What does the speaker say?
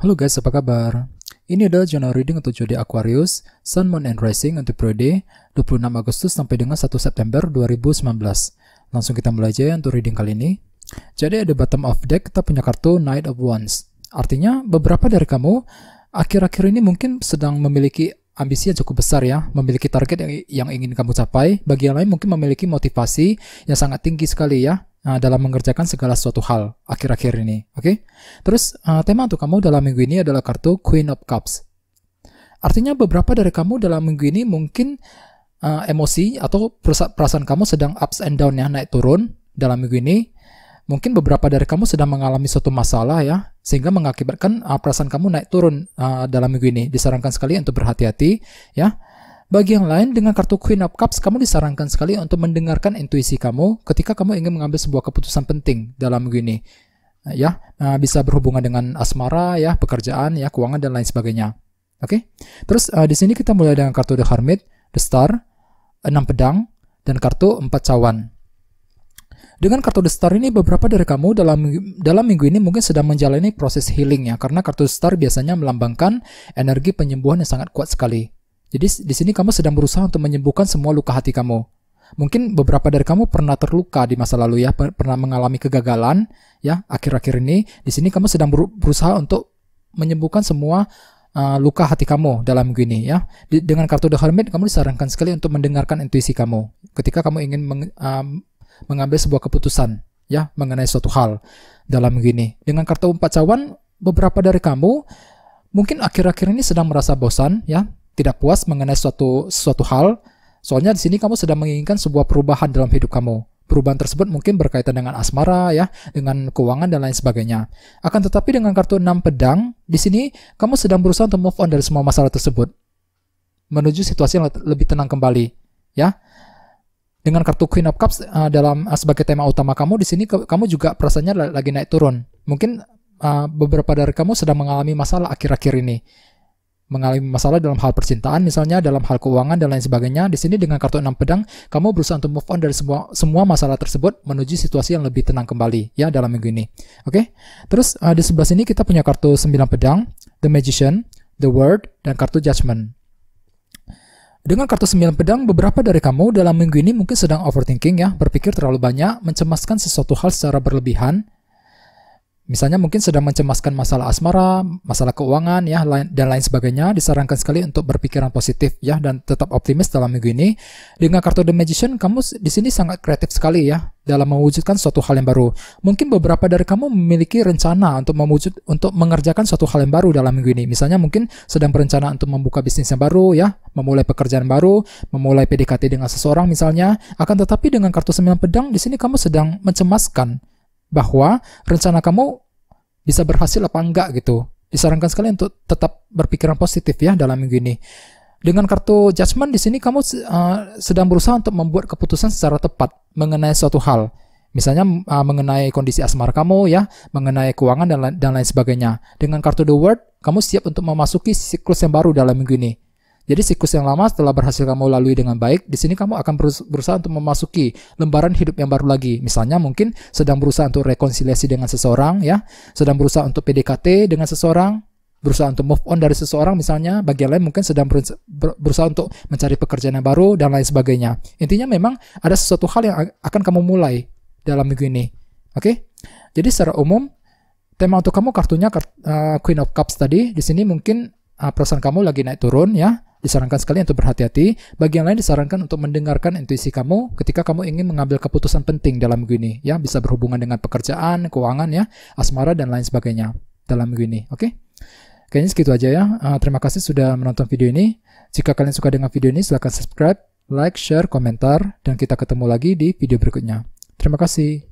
Halo guys, apa kabar? Ini adalah Journal reading untuk jodi Aquarius, Sun, Moon, and Rising untuk periode 26 Agustus sampai dengan 1 September 2019. Langsung kita mulai aja ya untuk reading kali ini. Jadi ada bottom of deck kita punya kartu Knight of Wands. Artinya beberapa dari kamu akhir-akhir ini mungkin sedang memiliki ambisi yang cukup besar ya, memiliki target yang, yang ingin kamu capai. Bagi yang lain mungkin memiliki motivasi yang sangat tinggi sekali ya, Uh, dalam mengerjakan segala suatu hal akhir-akhir ini. Oke, okay? terus uh, tema untuk kamu dalam minggu ini adalah kartu Queen of Cups. Artinya beberapa dari kamu dalam minggu ini mungkin uh, emosi atau perasaan kamu sedang ups and down ya naik turun dalam minggu ini. Mungkin beberapa dari kamu sedang mengalami suatu masalah ya, sehingga mengakibatkan uh, perasaan kamu naik turun uh, dalam minggu ini. Disarankan sekali untuk berhati-hati ya bagi yang lain, dengan kartu Queen of Cups, kamu disarankan sekali untuk mendengarkan intuisi kamu ketika kamu ingin mengambil sebuah keputusan penting dalam gini. Eh, ya, eh, bisa berhubungan dengan asmara, ya, pekerjaan, ya, keuangan dan lain sebagainya. Oke. Okay? Terus uh, di sini kita mulai dengan kartu The Hermit, The Star, enam pedang dan kartu empat cawan. Dengan kartu The Star ini beberapa dari kamu dalam dalam minggu ini mungkin sedang menjalani proses healing ya karena kartu The Star biasanya melambangkan energi penyembuhan yang sangat kuat sekali. Jadi di sini kamu sedang berusaha untuk menyembuhkan semua luka hati kamu. Mungkin beberapa dari kamu pernah terluka di masa lalu ya, pernah mengalami kegagalan ya akhir-akhir ini. Di sini kamu sedang berusaha untuk menyembuhkan semua uh, luka hati kamu dalam gini ya. Di, dengan kartu The Hermit kamu disarankan sekali untuk mendengarkan intuisi kamu ketika kamu ingin meng, uh, mengambil sebuah keputusan ya mengenai suatu hal dalam gini. Dengan kartu empat cawan beberapa dari kamu mungkin akhir-akhir ini sedang merasa bosan ya tidak puas mengenai suatu suatu hal, soalnya di sini kamu sedang menginginkan sebuah perubahan dalam hidup kamu. Perubahan tersebut mungkin berkaitan dengan asmara ya, dengan keuangan dan lain sebagainya. Akan tetapi dengan kartu 6 pedang, di sini kamu sedang berusaha untuk move on dari semua masalah tersebut menuju situasi yang lebih tenang kembali ya. Dengan kartu Queen of Cups uh, dalam uh, sebagai tema utama kamu di sini ke, kamu juga perasaannya lagi naik turun. Mungkin uh, beberapa dari kamu sedang mengalami masalah akhir-akhir ini mengalami masalah dalam hal percintaan misalnya dalam hal keuangan dan lain sebagainya di sini dengan kartu enam pedang kamu berusaha untuk move on dari semua semua masalah tersebut menuju situasi yang lebih tenang kembali ya dalam minggu ini oke okay? terus uh, di sebelah sini kita punya kartu sembilan pedang the magician the World, dan kartu judgment dengan kartu sembilan pedang, beberapa dari kamu dalam minggu ini mungkin sedang overthinking ya, berpikir terlalu banyak, mencemaskan sesuatu hal secara berlebihan, Misalnya mungkin sedang mencemaskan masalah asmara, masalah keuangan ya dan lain sebagainya, disarankan sekali untuk berpikiran positif ya dan tetap optimis dalam minggu ini. Dengan kartu The Magician kamu di sini sangat kreatif sekali ya dalam mewujudkan suatu hal yang baru. Mungkin beberapa dari kamu memiliki rencana untuk mewujud untuk mengerjakan suatu hal yang baru dalam minggu ini. Misalnya mungkin sedang berencana untuk membuka bisnis yang baru ya, memulai pekerjaan baru, memulai PDKT dengan seseorang misalnya. Akan tetapi dengan kartu sembilan pedang di sini kamu sedang mencemaskan bahwa rencana kamu bisa berhasil apa enggak gitu. Disarankan sekali untuk tetap berpikiran positif ya dalam minggu ini. Dengan kartu judgment di sini kamu uh, sedang berusaha untuk membuat keputusan secara tepat mengenai suatu hal. Misalnya uh, mengenai kondisi asmara kamu ya, mengenai keuangan dan lain, dan lain sebagainya. Dengan kartu the word, kamu siap untuk memasuki siklus yang baru dalam minggu ini. Jadi siklus yang lama setelah berhasil kamu lalui dengan baik, di sini kamu akan berusaha untuk memasuki lembaran hidup yang baru lagi. Misalnya mungkin sedang berusaha untuk rekonsiliasi dengan seseorang ya, sedang berusaha untuk PDKT dengan seseorang, berusaha untuk move on dari seseorang misalnya bagian lain mungkin sedang berusaha untuk mencari pekerjaan yang baru dan lain sebagainya intinya memang ada sesuatu hal yang akan kamu mulai dalam minggu ini oke okay? jadi secara umum tema untuk kamu kartunya uh, Queen of Cups tadi di sini mungkin uh, perasaan kamu lagi naik turun ya Disarankan sekali untuk berhati-hati. Bagi yang lain disarankan untuk mendengarkan intuisi kamu ketika kamu ingin mengambil keputusan penting dalam gini, ya bisa berhubungan dengan pekerjaan, keuangan, ya asmara dan lain sebagainya dalam gini. Oke? Okay? Kayaknya segitu aja ya. Uh, terima kasih sudah menonton video ini. Jika kalian suka dengan video ini, silahkan subscribe, like, share, komentar, dan kita ketemu lagi di video berikutnya. Terima kasih.